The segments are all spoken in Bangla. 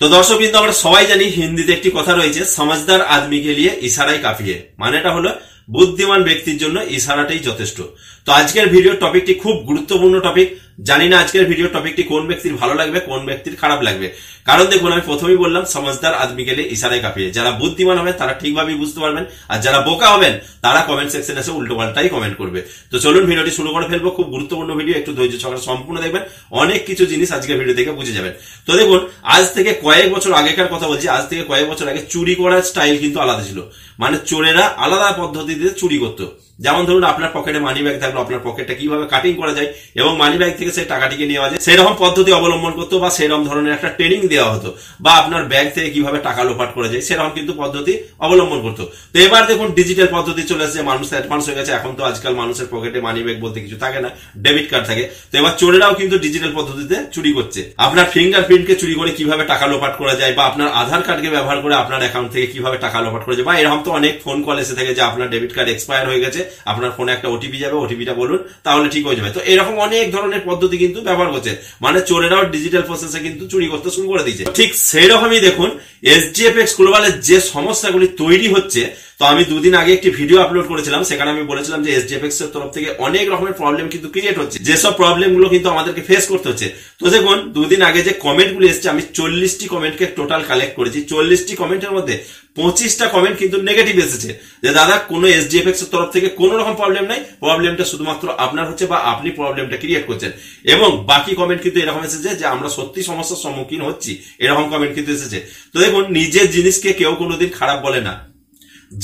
তো দর্শকবৃন্দ আমরা সবাই জানি হিন্দিতে একটি কথা রয়েছে সমাজদার আদমিকে লিয়ে ইশারাই কাফিয়ে মানেটা হলো বুদ্ধিমান ব্যক্তির জন্য ইশারাটাই যথেষ্ট তো আজকের ভিডিও টপিকটি খুব গুরুত্বপূর্ণ টপিক জানি না আজকের ভিডিও টপিকটি কোন ব্যক্তির ভালো লাগবে কোন ব্যক্তির খারাপ লাগবে কারণ দেখুন আমি প্রথমেই বললাম সমাজদার আজ বিকেলে ইশারায় কাঁপিয়ে যারা বুদ্ধিমান হবেন তারা ঠিকভাবেই বুঝতে পারবেন আর যারা বোকা হবেন তারা কমেন্ট সেকশন এসে উল্টো পাল্টাই কমেন্ট করবে তো চলুন ভিডিওটি শুরু করে ফেলবো খুব গুরুত্বপূর্ণ ভিডিও একটু ধৈর্য সহকারে সম্পূর্ণ দেখবেন অনেক কিছু জিনিস আজকে ভিডিও দেখে বুঝে যাবেন তো দেখুন আজ থেকে কয়েক বছর আগেকার কথা বলছি আজ থেকে কয়েক বছর আগে চুরি করার স্টাইল কিন্তু আলাদা ছিল মানে চোরেরা আলাদা পদ্ধতিতে চুরি করতো যেমন ধরুন আপনার পকেটে মানি ব্যাগ থাকলো আপনার পকেটটা কিভাবে কাটিং করা যায় এবং মানি ব্যাগ থেকে থেকে সেই টাকাটিকে নেওয়া যায় সেরকম পদ্ধতি অবলম্বন করতো বা সেরকম ধরনের একটা ট্রেনিং দেওয়া হতো বা আপনার ব্যাংক থেকে কিভাবে টাকা লোপাট করা যায় সেরকম কিন্তু পদ্ধতি অবলম্বন করতো তো এবার দেখুন ডিজিটাল পদ্ধতি চলে আসছে মানুষ অ্যাডভান্স হয়ে গেছে এখন তো আজকাল মানুষের পকেটে মানি ব্যাগ বলতে কিছু থাকে না ডেবিট কার্ড থাকে তো এবার চোরেরাও কিন্তু ডিজিটাল পদ্ধতিতে চুরি করছে আপনার ফিঙ্গারপ্রিন্টকে চুরি করে কিভাবে টাকা লোপাট করা যায় বা আপনার আধার কার্ডকে ব্যবহার করে আপনার অ্যাকাউন্ট থেকে কিভাবে টাকা লোপাট করা যায় বা এরকম তো অনেক ফোন কল এসে থাকে যে আপনার ডেবিট কার্ড এক্সপায়ার হয়ে গেছে আপনার ফোনে একটা ওটিপি যাবে ওটিপিটা বলুন তাহলে ঠিক হয়ে যাবে তো এরকম অনেক ধরনের পদ্ধতি পদ্ধতি কিন্তু ব্যবহার করছে মানে চোরেরাও ডিজিটাল প্রসেসে কিন্তু চুরি করতে শুরু করে দিয়েছে ঠিক সেই রকমই দেখুন এসডিএফএক্স গ্লোবালের যে সমস্যাগুলি তৈরি হচ্ছে তো আমি দুদিন আগে একটি ভিডিও আপলোড করেছিলাম সেখানে আমি বলেছিলাম যে এসডিএফএক্স এর তরফ থেকে অনেক রকমের প্রবলেম কিন্তু ক্রিয়েট হচ্ছে যেসব প্রবলেম গুলো কিন্তু আমাদেরকে ফেস করতে হচ্ছে তো দেখুন দুদিন আগে যে কমেন্ট গুলো এসছে আমি চল্লিশটি কমেন্টকে টোটাল কালেক্ট করেছি চল্লিশটি কমেন্টের মধ্যে পঁচিশটা কমেন্ট কিন্তু নেগেটিভ এসেছে যে দাদা কোনো এসডিএফএক্স এর তরফ থেকে কোনো রকম প্রবলেম নাই প্রবলেমটা শুধুমাত্র আপনার হচ্ছে বা আপনি প্রবলেমটা ক্রিয়েট করছেন এবং বাকি কমেন্ট কিন্তু এরকম এসেছে যে আমরা সত্যি সমস্যার সম্মুখীন হচ্ছি এরকম কমেন্ট কিন্তু এসেছে তো দেখুন নিজের জিনিসকে কেউ কোনোদিন খারাপ বলে না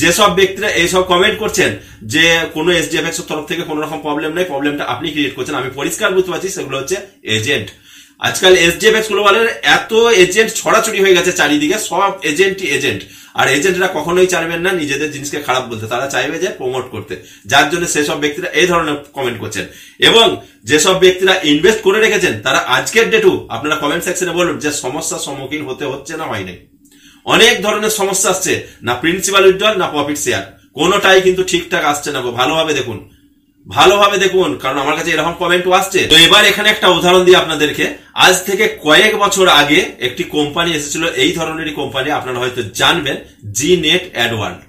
যেসব ব্যক্তিরা এইসব কমেন্ট করছেন যে কোনো এর তরফ থেকে কোনো রকম প্রবলেম নেই প্রবলেমটা আপনি ক্রিয়েট করছেন আমি পরিষ্কার বুঝতে পারছি সেগুলো হচ্ছে এজেন্ট আজকাল এসডিএফএক্স গ্লোবালের এত এজেন্ট ছড়াছড়ি হয়ে গেছে চারিদিকে সব এজেন্টই এজেন্ট আর এজেন্টরা কখনোই চাইবেন না নিজেদের জিনিসকে খারাপ বলতে তারা চাইবে যে প্রমোট করতে যার জন্য সেসব ব্যক্তিরা এই ধরনের কমেন্ট করছেন এবং যেসব ব্যক্তিরা ইনভেস্ট করে রেখেছেন তারা আজকের ডেটু আপনারা কমেন্ট সেকশনে বলুন যে সমস্যার সম্মুখীন হতে হচ্ছে না হয়নি অনেক ধরনের সমস্যা আসছে না প্রিন্সিপাল উইথড্রল না প্রফিট শেয়ার কোনোটাই কিন্তু ঠিকঠাক আসছে না ভালোভাবে দেখুন ভালোভাবে দেখুন কারণ আমার কাছে এরকম কমেন্টও আসছে তো এবার এখানে একটা উদাহরণ দিই আপনাদেরকে আজ থেকে কয়েক বছর আগে একটি কোম্পানি এসেছিল এই ধরনেরই কোম্পানি আপনারা হয়তো জানবেন জি নেট অ্যাডওয়ার্ল্ড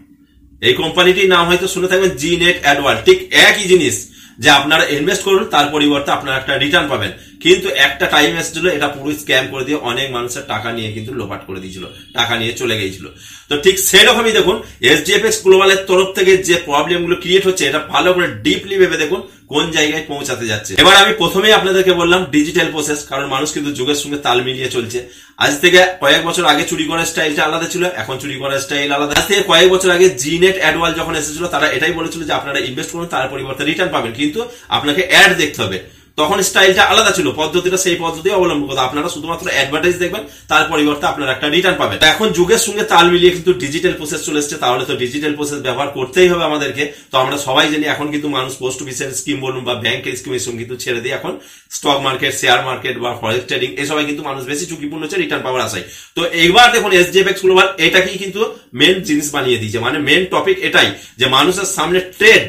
এই কোম্পানিটির নাম হয়তো শুনে থাকবেন জি নেট অ্যাডওয়ার্ল্ড ঠিক একই জিনিস যে আপনারা ইনভেস্ট করুন তার পরিবর্তে আপনারা একটা রিটার্ন পাবেন কিন্তু একটা টাইম এসেছিল এটা পুরো স্ক্যাম করে দিয়ে অনেক মানুষের টাকা নিয়ে কিন্তু লোপাট করে দিয়েছিল টাকা নিয়ে চলে গিয়েছিল তো ঠিক সেরকমই দেখুন এসডিএফএস গ্লোবালের তরফ থেকে যে প্রবলেমগুলো ক্রিয়েট হচ্ছে এটা ভালো করে ডিপলি ভেবে দেখুন কোন জায়গায় পৌঁছাতে যাচ্ছে এবার আমি প্রথমেই আপনাদেরকে বললাম ডিজিটাল প্রসেস কারণ মানুষ কিন্তু যুগের সঙ্গে তাল মিলিয়ে চলছে আজ থেকে কয়েক বছর আগে চুরি করার স্টাইলটা আলাদা ছিল এখন চুরি করার স্টাইল আলাদা আজ থেকে কয়েক বছর আগে জি নেট অ্যাডওয়াল যখন এসেছিল তারা এটাই বলেছিল যে আপনারা ইনভেস্ট করুন তার পরিবর্তে রিটার্ন পাবেন কিন্তু আপনাকে অ্যাড দেখতে হবে তখন স্টাইলটা আলাদা ছিল পদ্ধতিটা সেই পদ্ধতি অবলম্বন করতো আপনারা শুধুমাত্র অ্যাডভার্টাইজ দেখবেন তার পরিবর্তে আপনারা একটা রিটার্ন পাবেন এখন যুগের সঙ্গে তাল মিলিয়ে কিন্তু ডিজিটাল প্রসেস চলে এসছে তাহলে তো ডিজিটাল প্রসেস ব্যবহার করতেই হবে আমাদেরকে তো আমরা সবাই জানি এখন কিন্তু মানুষ পোস্ট অফিসের স্কিম বলুন বা ব্যাংকের স্কিমের সঙ্গে কিন্তু ছেড়ে দিয়ে এখন স্টক মার্কেট শেয়ার মার্কেট বা ফরেক্স ট্রেডিং এসবে কিন্তু মানুষ বেশি ঝুঁকিপূর্ণ হচ্ছে রিটার্ন পাওয়ার আশায় তো এইবার দেখুন এস জিএফএক্স গ্লোবাল এটাকেই কিন্তু মেন জিনিস বানিয়ে দিয়েছে মানে মেন টপিক এটাই যে মানুষের সামনে ট্রেড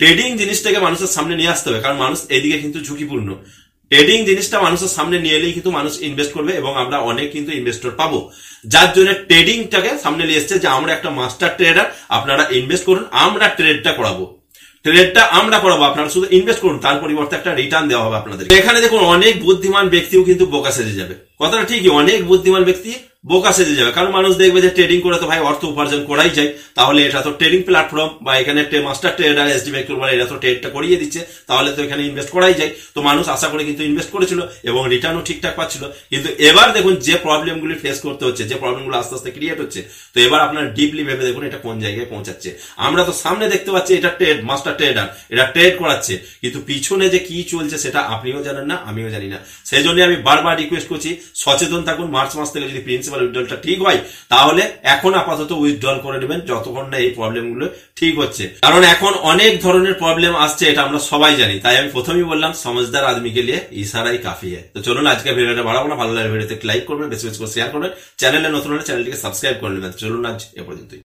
ট্রেডিং জিনিসটাকে মানুষের সামনে নিয়ে আসতে হবে কারণ মানুষ এদিকে কিন্তু ঝুঁকিপূর্ণ ট্রেডিং জিনিসটা মানুষের সামনে নিয়ে এলেই কিন্তু মানুষ ইনভেস্ট করবে এবং আমরা অনেক কিন্তু ইনভেস্টর পাবো যার জন্য ট্রেডিংটাকে সামনে নিয়ে এসছে যে আমরা একটা মাস্টার ট্রেডার আপনারা ইনভেস্ট করুন আমরা ট্রেডটা করাবো ট্রেডটা আমরা করাবো আপনারা শুধু ইনভেস্ট করুন তার পরিবর্তে একটা রিটার্ন দেওয়া হবে আপনাদের এখানে দেখুন অনেক বুদ্ধিমান ব্যক্তিও কিন্তু বোকা সেজে যাবে কথাটা ঠিকই অনেক বুদ্ধিমান ব্যক্তি বোকা সেজে যাবে কারণ মানুষ দেখবে যে ট্রেডিং করে তো ভাই অর্থ উপার্জন করাই যায় তাহলে এটা তো ট্রেডিং প্ল্যাটফর্ম বা এখানে মাস্টার ট্রেডার এস ডি বলে এটা তো ট্রেডটা করিয়ে দিচ্ছে তাহলে তো এখানে ইনভেস্ট করাই যায় তো মানুষ আশা করে কিন্তু ইনভেস্ট করেছিল এবং রিটার্নও ঠিকঠাক পাচ্ছিল কিন্তু এবার দেখুন যে প্রবলেমগুলি ফেস করতে হচ্ছে যে প্রবলেমগুলো আস্তে আস্তে ক্রিয়েট হচ্ছে তো এবার আপনারা ডিপলি ভেবে দেখুন এটা কোন জায়গায় পৌঁছাচ্ছে আমরা তো সামনে দেখতে পাচ্ছি এটা ট্রেড মাস্টার ট্রেডার এটা ট্রেড করাচ্ছে কিন্তু পিছনে যে কি চলছে সেটা আপনিও জানেন না আমিও জানি না সেই জন্য আমি বারবার রিকোয়েস্ট করছি সচেতন থাকুন মার্চ মাস থেকে যদি প্রিন্স প্রিন্সিপাল উইথড্রলটা ঠিক হয় তাহলে এখন আপাতত উইথড্রল করে নেবেন যতক্ষণ না এই প্রবলেমগুলো ঠিক হচ্ছে কারণ এখন অনেক ধরনের প্রবলেম আসছে এটা আমরা সবাই জানি তাই আমি প্রথমেই বললাম সমঝদার আদমিকে লিয়ে ইশারাই কাফি হ্যাঁ তো চলুন আজকে ভিডিওটা বাড়াবো না ভালো লাগে ভিডিওতে লাইক করবেন বেশি বেশি করে শেয়ার করবেন চ্যানেলে নতুন হলে চ্যানেলটিকে সাবস্ক্রাইব করে নেবেন চলুন আজ এ পর্যন্তই